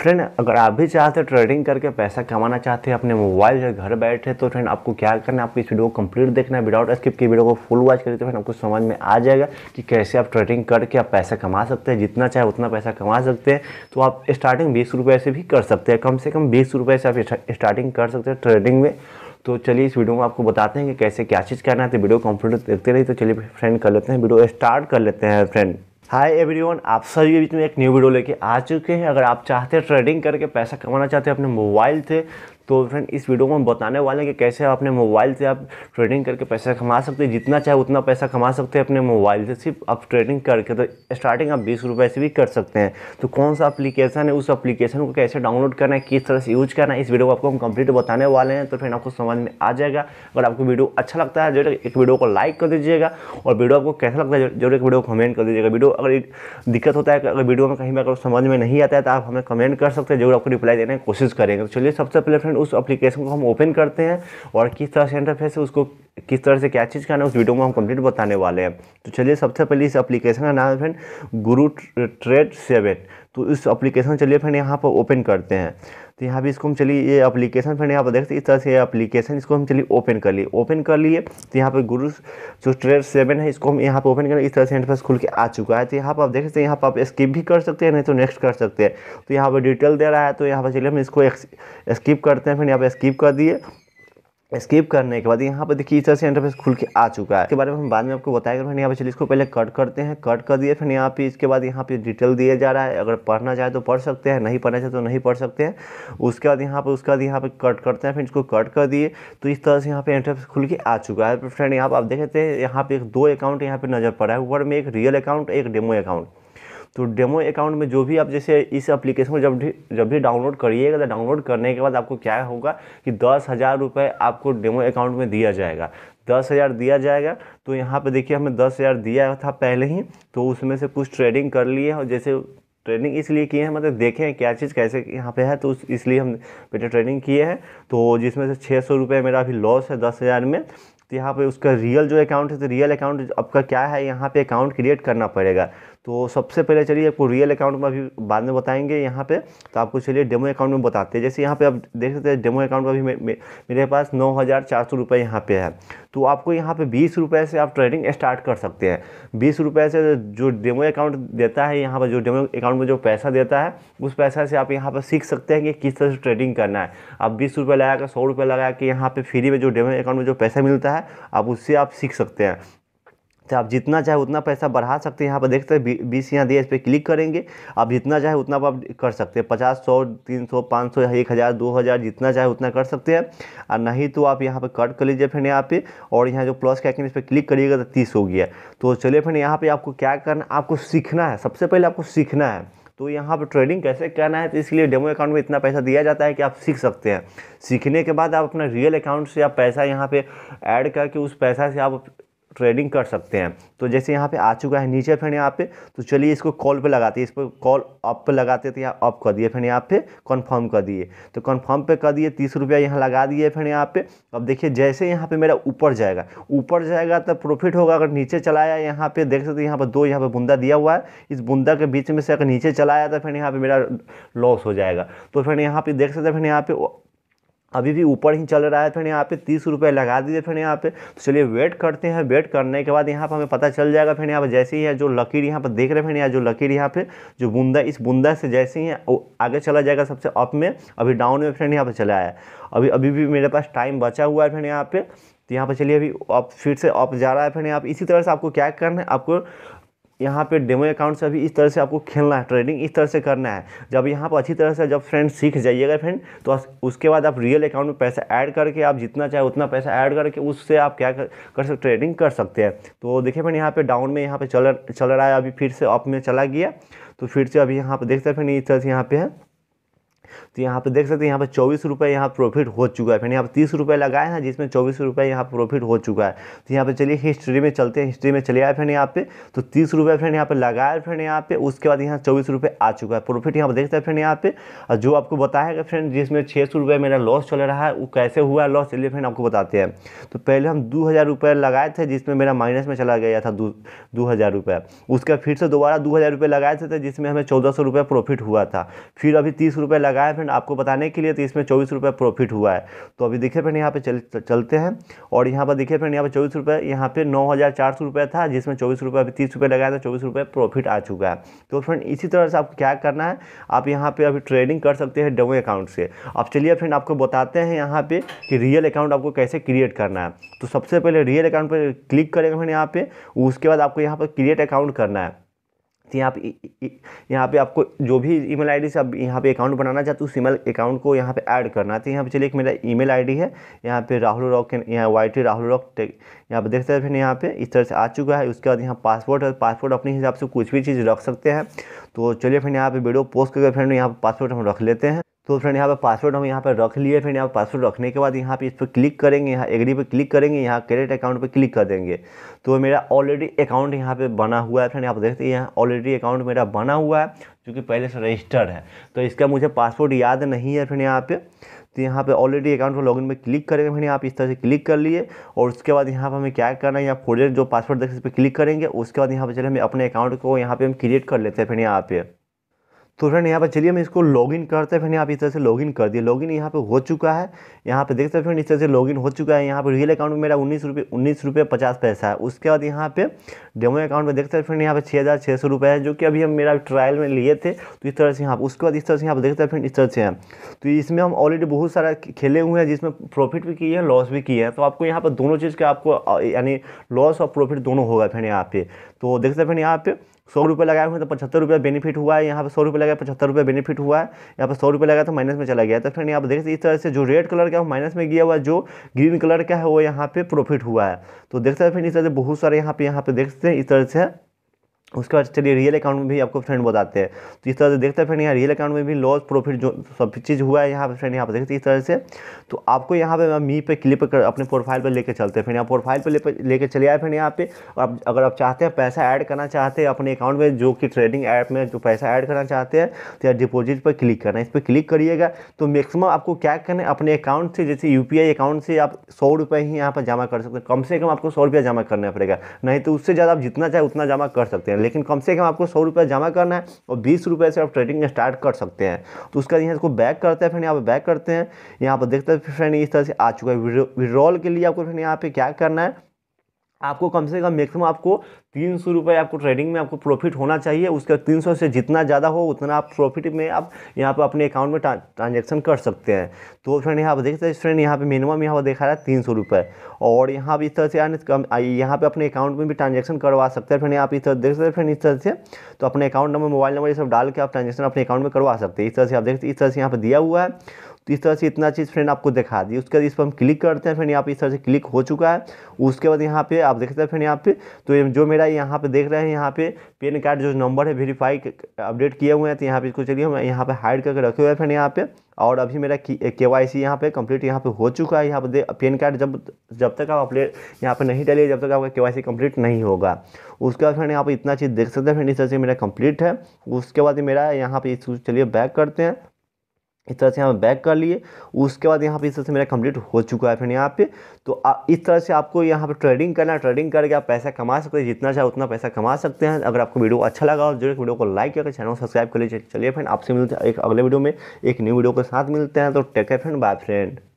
friend अगर आप भी चाहते हो ट्रेडिंग करके पैसा कमाना चाहते हैं अपने मोबाइल से घर बैठे तो फ्रेंड आपको क्या करना है आपको इस वीडियो को कंप्लीट देखना है विदाउट स्किप की वीडियो को फुल वॉच करें तो फ्रेंड आपको समझ में आ जाएगा कि कैसे आप ट्रेडिंग करके आप पैसा कमा सकते हैं जितना चाहे उतना पैसा कमा सकते हैं तो आप स्टार्टिंग बीस रुपये से भी कर सकते हैं कम से कम बीस रुपये से आप स्टार्टिंग कर सकते हैं ट्रेडिंग में तो चलिए इस वीडियो में आपको बताते हैं कि कैसे क्या चीज़ करना है तो वीडियो कंप्लीट देखते रहिए तो चलिए फ्रेंड कर लेते हैं वीडियो स्टार्ट कर लेते हैं फ्रेंड हाय एवरीवन आप सभी के बीच में एक न्यू वीडियो लेके आ चुके हैं अगर आप चाहते हैं ट्रेडिंग करके पैसा कमाना चाहते हैं अपने मोबाइल से तो फ्रेंड इस वीडियो में बताने वाले हैं कि कैसे आप अपने मोबाइल से आप ट्रेडिंग करके पैसा कमा सकते हैं जितना चाहे उतना पैसा कमा सकते हैं अपने मोबाइल से सिर्फ आप ट्रेडिंग करके तो स्टार्टिंग आप बीस रुपये से भी कर सकते हैं तो कौन सा अप्लीकेशन है उस अप्लीकेशन को कैसे डाउनलोड करना है किस तरह से यूज करना है इस वीडियो को आपको हम कंप्लीट बताने वाले हैं तो फ्रेंड आपको समझ में आ जाएगा अगर आपको वीडियो अच्छा लगता है जो एक वीडियो को लाइक कर दीजिएगा और वीडियो आपको कैसा लगता है जो एक वीडियो कमेंट कर दीजिएगा वीडियो अगर दिक्कत होता है अगर वीडियो में कहीं भी अगर समझ में नहीं आता है तो आप हमें कमेंट कर सकते हैं जरूर आपको रिप्लाई देने की कोशिश करेंगे तो चलिए सबसे पहले फ्रेंड उस एप्लीकेशन को हम ओपन करते हैं और किस तरह से इंटरफेस है उसको किस तरह से क्या चीज़ करना है उस वीडियो में हम कंप्लीट बताने वाले हैं तो चलिए सबसे पहले इस एप्लीकेशन का नाम है फ्रेंड गुरु ट्रेड सेवन तो इस एप्लीकेशन चलिए फ्रेंड यहाँ पर ओपन करते हैं तो यहाँ पे इसको हम चलिए ये एप्लीकेशन फ्रेंड यहाँ पर देखते इस तरह से अपलीकेशन इसको हम चलिए ओपन कर लिए ओपन कर लिए तो यहाँ पर गुरु जो ट्रेड सेवन है इसको हम यहाँ पर ओपन कर इस तरह से इंटरफेस खुल के आ चुका है तो यहाँ पर आप देख सकते हैं यहाँ पर आप स्किप भी कर सकते हैं नहीं तो नेक्स्ट कर सकते हैं तो यहाँ पर डिटेल दे रहा है तो यहाँ पर चलिए हम इसको स्किप करते हैं फिर यहाँ पर स्किप कर दिए स्किप करने के बाद यहाँ पर देखिए इस तरह से इंटरफेस खुल के आ चुका है इसके बारे में हम बाद में आपको बताएगा फिर यहाँ पे चलिए इसको पहले कट करते हैं कट कर दिए फिर यहाँ पे इसके बाद यहाँ पे डिटेल दिया जा रहा है अगर पढ़ना चाहे तो पढ़ सकते हैं नहीं पढ़ना चाहे तो नहीं पढ़ सकते हैं उसके बाद यहाँ पर उसके बाद यहाँ पर कट करते हैं फिर इसको कट कर दिए तो इस तरह से यहाँ पर इंटरफेस खुल के आ चुका है फ्रेंड तो यहाँ पर आप देखते हैं यहाँ पर एक दो अकाउंट यहाँ पर नज़र पड़ा है ऊपर में एक रियल अकाउंट एक डेमो अकाउंट तो डेमो अकाउंट में जो भी आप जैसे इस एप्लीकेशन को जब भी जब भी डाउनलोड करिएगा तो डाउनलोड करने के बाद आपको क्या होगा कि दस हज़ार रुपये आपको डेमो अकाउंट में दिया जाएगा दस हज़ार दिया जाएगा तो यहाँ पे देखिए हमें दस हज़ार दिया था पहले ही तो उसमें से कुछ ट्रेडिंग कर लिए और जैसे ट्रेनिंग इसलिए किए हैं मतलब देखें हैं क्या चीज़ कैसे यहाँ पे है तो उस इसलिए हम बेटे ट्रेनिंग किए हैं तो जिसमें से छः सौ रुपये मेरा अभी लॉस है दस हज़ार में तो यहाँ पे उसका रियल जो अकाउंट है तो रियल अकाउंट आपका क्या है यहाँ पे अकाउंट क्रिएट करना पड़ेगा तो सबसे पहले चलिए आपको रियल अकाउंट में अभी बाद में बताएंगे यहाँ पे तो आपको चलिए डेमो अकाउंट में बताते हैं जैसे यहाँ पे आप देख सकते हैं डेमो अकाउंट में अभी मे, मेरे पास नौ हज़ार चार सौ रुपये यहाँ पर है तो आपको यहाँ पे बीस रुपये से आप ट्रेडिंग स्टार्ट कर सकते हैं बीस रुपये से जो डेमो अकाउंट देता है यहाँ पर जो डेमो अकाउंट में जो पैसा देता है उस पैसा से आप यहाँ पर सीख सकते हैं कि किस तरह से ट्रेडिंग करना है आप बीस रुपये लगा कर सौ रुपये लगा के यहाँ पर फ्री में जो डेमो अकाउंट में जो पैसा मिलता है आप उससे आप सीख सकते हैं तो आप जितना चाहे उतना पैसा बढ़ा सकते हैं यहाँ पर देख सकते हैं बीस यहाँ दिए इस पर क्लिक करेंगे आप जितना चाहे उतना आप कर सकते हैं पचास सौ तीन सौ पाँच सौ एक हज़ार दो हज़ार जितना चाहे उतना कर सकते हैं और नहीं तो आप यहाँ पर कट कर लीजिए फिर यहाँ पे और यहाँ जो प्लस का इस पर क्लिक करिएगा तो तीस हो गया तो चलिए फिर यहाँ पर आपको क्या करना आपको सीखना है सबसे पहले आपको सीखना है तो यहाँ पर ट्रेडिंग कैसे करना है तो इसलिए डेमो अकाउंट में इतना पैसा दिया जाता है कि आप सीख सकते हैं सीखने के बाद आप अपना रियल अकाउंट से आप पैसा यहाँ पे ऐड करके उस पैसा से आप ट्रेडिंग कर सकते हैं तो जैसे यहाँ पे आ चुका है नीचे फिर यहाँ पे तो चलिए इसको कॉल पे लगाते हैं इस पर कॉल अप पे लगाते तो यहाँ अप कर दिए फिर यहाँ पे कंफर्म कर दिए तो कंफर्म पे कर दिए तीस रुपया यहाँ लगा दिए फिर यहाँ पे अब देखिए जैसे यहाँ पे मेरा ऊपर जाएगा ऊपर जाएगा तो प्रॉफिट होगा अगर नीचे चलाया यहाँ पे देख सकते यहाँ पर दो यहाँ पर बूंदा दिया हुआ है इस बूंदा के बीच में से अगर नीचे चलाया तो फिर यहाँ पर मेरा लॉस हो जाएगा तो फिर यहाँ पर देख सकते फिर यहाँ पे अभी भी ऊपर ही चल रहा है फिर यहाँ पे तीस रुपये लगा दीजिए फिर यहाँ पे तो चलिए वेट करते हैं वेट करने के बाद यहाँ पर हमें पता चल जाएगा फिर यहाँ पर जैसे ही है जो लकीर यहाँ पर देख रहे हैं फिर यहाँ जो लकीर यहाँ पे जो बूंदा इस बूंदा से जैसे ही है वो आगे चला जाएगा सबसे अप में अभी डाउन में फिर यहाँ पर चला आया अभी अभी भी मेरे पास टाइम बचा हुआ है फिर यहाँ पर तो यहाँ पर चलिए अभी आप फिर से आप जा रहा है फिर यहाँ इसी तरह से आपको क्या करना है आपको यहाँ पे डेमो अकाउंट से अभी इस तरह से आपको खेलना है ट्रेडिंग इस तरह से करना है जब यहाँ पर अच्छी तरह से जब फ्रेंड सीख जाइएगा फ्रेंड तो उसके बाद आप रियल अकाउंट में पैसा ऐड करके आप जितना चाहे उतना पैसा ऐड करके उससे आप क्या कर, कर सकते ट्रेडिंग कर सकते हैं तो देखिए फ्रेंड यहाँ पर डाउन में यहाँ पर चल चल रहा है अभी फिर से अप में चला गया तो फिर से अभी यहाँ पर देखते हैं फ्रेंड इस तरह से यहाँ पर है तो यहाँ पे देख सकते हैं यहाँ पे चौबीस रुपये यहाँ प्रॉफिट हो चुका है फिर यहाँ पर तीस रुपये लगाए हैं जिसमें चौबीस रुपये यहाँ प्रॉफिट हो चुका है तो यहाँ पे चलिए हिस्ट्री में चलते हैं हिस्ट्री में चले आए फिर यहाँ पे तो तीस रुपये फिर यहाँ पर लगाया फिर यहाँ पे उसके बाद यहाँ चौबीस रुपये आ चुका है प्रॉफिट यहाँ पर देखते हैं फिर यहाँ पे और जो आपको बताएगा फ्रेंड जिसमें छः सौ रुपये मेरा लॉस चल रहा है वो कैसे हुआ है लॉस चलिए फ्रेंड आपको बताते हैं तो पहले हम दो हज़ार रुपये लगाए थे जिसमें मेरा माइनस में चला गया था दो हज़ार रुपये उसका फिर से दोबारा दो हज़ार रुपये लगाए थे जिसमें हमें चौदह सौ रुपये प्रॉफिट हुआ था फिर अभी तीस रुपये लगा लगाया फ्रेंड आपको बताने के लिए तो इसमें चौबीस रुपये प्रॉफिट हुआ है तो अभी देखिए फ्रेंड यहाँ पे चल चलते हैं और यहाँ पर देखिए फ्रेंड यहाँ पर चौबीस रुपये यहाँ पे नौ हज़ार चार सौ रुपये था जिसमें चौबीस रुपये अभी तीस रुपये लगाया था चौबीस रुपये प्रॉफिट आ चुका है तो फ्रेंड इसी तरह से आपको क्या करना है आप यहाँ पर अभी ट्रेडिंग कर सकते हैं डबो अकाउंट से अब चलिए फ्रेंड आपको बताते हैं यहाँ पर कि रियल अकाउंट आपको कैसे क्रिएट करना है तो सबसे पहले रियल अकाउंट पर क्लिक करेंगे फ्रेंड यहाँ पर उसके बाद आपको यहाँ पर क्रिएट अकाउंट करना है तो यहाँ पे यहाँ पे आपको जो भी ईमेल आईडी से आप यहाँ पे अकाउंट बनाना चाहते हो उस ईमेल अकाउंट को यहाँ पे ऐड करना है तो यहाँ पे चलिए एक मेरा ईमेल आईडी है यहाँ पे राहुल रॉक के यहाँ Y T Rahul rock tech यहाँ पर देख सकते हैं फिर यहाँ पे इस तरह से आ चुका है उसके बाद यहाँ पासपोर्ट है पासपोर्ट अपने हिसाब से कुछ भी चीज़ रख सकते हैं तो चलिए फिर यहाँ पर वीडियो पोस्ट करके फ्रेंड यहाँ पर पासपोर्ट हम रख लेते हैं तो फ्रेंड यहाँ पर पासवर्ड हम यहाँ पर रख लिए फ्रेंड यहाँ पर पासवर्ड रखने के बाद यहाँ पे इस पर क्लिक करेंगे यहाँ एग्री पे क्लिक करेंगे यहाँ क्रेडिट अकाउंट पर क्लिक कर देंगे तो मेरा ऑलरेडी अकाउंट यहाँ पे बना हुआ है फ्रेंड आप देखते हैं यहाँ ऑलरेडी अकाउंट मेरा बना हुआ है जो कि पहले से रजिस्टर्ड है तो इसका मुझे पासवर्ड याद नहीं है फ्रेंड यहाँ पर तो यहाँ पे ऑलरेडी अकाउंट को लॉगिन में क्लिक करेंगे फिर आप इस तरह से क्लिक कर लिए और उसके बाद यहाँ पर हमें क्या करना है यहाँ फोल्डर जो पासवर्ड देख इस पर क्लिक करेंगे उसके बाद यहाँ पर चले हमें अपने अकाउंट को यहाँ पे हम क्रिएट कर लेते हैं फिर यहाँ पे तो फ्रेंड यहाँ पर चलिए हम इसको लॉगिन करते हैं फ्रेंड यहाँ पर इस तरह से लॉगिन कर दिए लॉगिन यहाँ पे हो चुका है यहाँ पे देखते हैं फ्रेंड इस तरह से लॉगिन हो चुका है यहाँ पे रियल अकाउंट में मेरा उन्नीस रुपये उन्नीस रुपये पचास पैसा है उसके बाद यहाँ पे डेमो अकाउंट में देखते सकते हैं फ्रेंड यहाँ पे छः हज़ार छः सौ रुपये है जो कि अभी हम मेरा ट्रायल में लिए थे तो इस तरह से यहाँ उसके बाद इस तरह से यहाँ पर देखते हैं फ्रेंड इस तरह से हैं तो इसमें हम ऑलरेडी बहुत सारा खेले हुए हैं जिसमें प्रॉफिट भी किए हैं लॉस भी किए हैं तो आपको यहाँ पर दोनों चीज़ का आपको यानी लॉस और प्रॉफिट दोनों होगा फ्रेंड यहाँ पे तो देखते सकते हैं फ्रेंड यहाँ पे सौ रुपये लगाए हुए तो पचहत्तर रुपये बेनिफिट हुआ है यहाँ पे सौ रुपये लगाए पचहत्तर रुपये बेनिफिट हुआ है यहाँ पर सौ रुपये लगाया तो माइनस में चला गया तो फ्रेंड यहाँ पे देख सकते इस तरह से जो रेड कलर का है माइनस में गया हुआ जो ग्रीन कलर का है वो यहाँ पे प्रॉफिट हुआ है तो देख सकते हैं फ्रेंड इस तरह से बहुत सारे यहाँ पे यहाँ पे देख सकते हैं इस तरह से उसके बाद चलिए रियल अकाउंट में भी आपको फ्रेंड बताते हैं तो इस तरह से देखते हैं फ्रेंड यहाँ रियल अकाउंट में भी लॉस प्रॉफिट जो सब चीज़ हुआ है यहाँ पे फ्रेंड यहाँ पे देखते हैं इस तरह से तो आपको यहाँ पे मी पे क्लिप कर अपने प्रोफाइल पर लेकर चलते हैं फिर यहाँ प्रोफाइल पर लेकर चले आए फ्रेंड यहाँ पे आप अगर आप चाहते हैं पैसा ऐड करना चाहते हैं अपने अकाउंट में जो कि ट्रेडिंग ऐप में जो पैसा ऐड करना चाहते हैं तो यार डिपोजिट पर क्लिक करना है इस पर क्लिक करिएगा तो मैक्सिमम आपको क्या करना है अपने अकाउंट से जैसे यू अकाउंट से आप सौ रुपये ही यहाँ पर जमा कर सकते हैं कम से कम आपको सौ रुपया जमा करना पड़ेगा नहीं तो उससे ज़्यादा आप जितना चाहे उतना जमा कर सकते हैं है लेकिन कम से कम आपको सौ रुपया जमा करना है और बीस रुपये से आप ट्रेडिंग स्टार्ट कर सकते हैं तो उसका यहाँ इसको बैक करते हैं फ्रेंड यहाँ पर बैक करते हैं यहाँ पर देखते हैं फ्रेंड इस तरह से आ चुका है विड्रॉल के लिए आपको फ्रेंड यहाँ पर क्या करना है आपको कम से कम मैक्सिमम आपको तीन सौ रुपये आपको ट्रेडिंग में आपको प्रॉफिट होना चाहिए उसके तीन सौ से जितना ज़्यादा हो उतना आप प्रॉफिट में आप यहाँ पर अपने अकाउंट में ट्रांजेक्शन कर सकते हैं तो फ्रेंड यहाँ पर देखते हैं फ्रेंड यहाँ पे मिनिमम यहाँ पर देखा रहा है तीन सौ रुपये और यहाँ पर इस तरह से यहाँ पर अपने अकाउंट में भी ट्रांजेक्शन करवा सकते हैं फ्रेंड यहाँ पर इस तरह देख सकते हैं फ्रेंड इस तरह से तो अपने अकाउंट नंबर मोबाइल नंबर ये सब डाल के आप ट्रांजेक्शन अपने अकाउंट में करवा सकते हैं इस तरह से आप देखते इस तरह से यहाँ पर दिया हुआ है तो इस तरह से इतना चीज़ फ्रेंड आपको दिखा दी उसके बाद इस पर हम क्लिक करते हैं फ्रेंड यहाँ पे इस तरह से क्लिक हो चुका है उसके बाद यहाँ पे आप देखते हैं फ्रेंड यहाँ पे तो जो मेरा यहाँ पे देख रहे हैं यहाँ पे पेन कार्ड जो नंबर है वेरीफाई अपडेट किए हुए हैं तो यहाँ पे इसको चलिए हम यहाँ पे हाइड करके रखे हुए हैं फ्रेंड यहाँ पे और अभी मेरा के वाई सी यहाँ पर कंप्लीट यहाँ पे हो चुका है यहाँ पे पेन कार्ड जब जब तक आप अपडेट यहाँ पे नहीं डालिए जब तक आपका के वाई सी कम्प्लीट नहीं होगा उसके बाद फ्रेंड यहाँ पे इतना चीज़ देख सकते हैं फ्रेंड इस तरह से मेरा कंप्लीट है उसके बाद मेरा यहाँ पे चलिए बैक करते हैं इस तरह से यहाँ बैक कर लिए उसके बाद यहाँ पे इस तरह से मेरा कंप्लीट हो चुका है फ्रेंड यहाँ पे तो आ, इस तरह से आपको यहाँ पे ट्रेडिंग करना ट्रेडिंग करके आप पैसा कमा सकते हैं जितना चाहे उतना पैसा कमा सकते हैं अगर आपको वीडियो अच्छा लगा हो जरूर वीडियो को लाइक करके चैनल को सब्सक्राइब कर लीजिए चलिए फ्रेंड आपसे मिलते हैं एक अगले वीडियो में एक न्यू वीडियो के साथ मिलते हैं तो take care friend bye friend